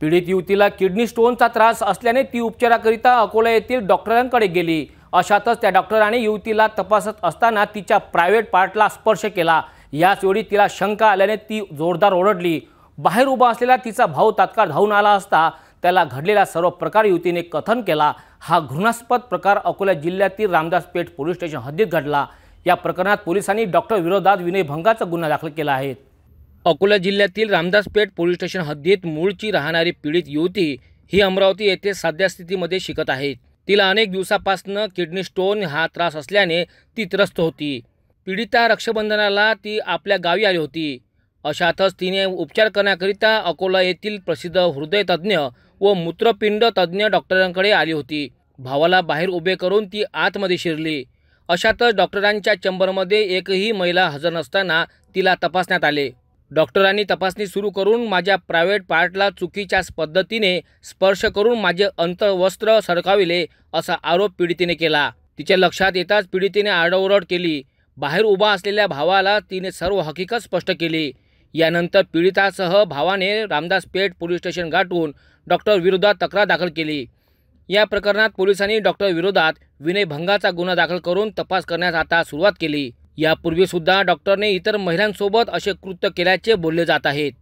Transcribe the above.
पीडित युवतीला किडनी स्टोनचा त्रास असल्याने ती उपचाराकरिता अकोला येथील डॉक्टरांकडे गेली अशातच त्या डॉक्टरांनी युवतीला तपासत असताना तिच्या प्रायव्हेट पार्टला स्पर्श केला याचवेळी तिला शंका आल्याने ती जोरदार ओरडली बाहेर उभा असलेला तिचा भाऊ तात्काळ धावून आला असता त्याला घडलेला सर्व प्रकार युवतीने कथन केला हा घृणास्पद प्रकार अकोला जिल्ह्यातील रामदास पेठ पोलीस स्टेशन हद्दीत घडला या प्रकरणात पोलिसांनी डॉक्टर विरोधात विनयभंगाचा गुन्हा दाखल केला आहे अकोला जिल्ह्यातील रामदासपेठ पोलीस स्टेशन हद्दीत मूळची राहणारी पीडित युवती ही अमरावती येथे सध्या स्थितीमध्ये शिकत आहे तिला अनेक दिवसापासनं किडनी स्टोन हा त्रास असल्याने ती त्रस्त होती पीडिता रक्षाबंधनाला ती आपल्या गावी आली होती अशातच तिने उपचार करण्याकरिता अकोला येथील प्रसिद्ध हृदय तज्ज्ञ व मूत्रपिंड तज्ज्ञ डॉक्टरांकडे आली होती भावाला बाहेर उभे करून ती आतमध्ये शिरली अशातच डॉक्टरांच्या चंबरमध्ये एकही महिला हजर नसताना तिला तपासण्यात आले डॉक्टरांनी तपासणी सुरू करून माझ्या प्रायव्हेट पार्टला चुकीच्या पद्धतीने स्पर्श करून माझे अंतवस्त्र सरकाविले असा आरोप पीडितीने केला तिच्या लक्षात येताच पीडितीने आरडओरड केली बाहेर उभा असलेल्या भावाला तिने सर्व हकीकत स्पष्ट केली यानंतर पीडितासह भावाने रामदास पेठ पोलीस स्टेशन गाठून डॉक्टर विरोधात तक्रार दाखल केली या प्रकरणात पोलिसांनी डॉक्टर विरोधात विनयभंगाचा गुन्हा दाखल करून तपास करण्यास आता सुरुवात केली यापूर्वीसुद्धा डॉक्टरने इतर महिलांसोबत असे कृत्य केल्याचे बोलले जात आहेत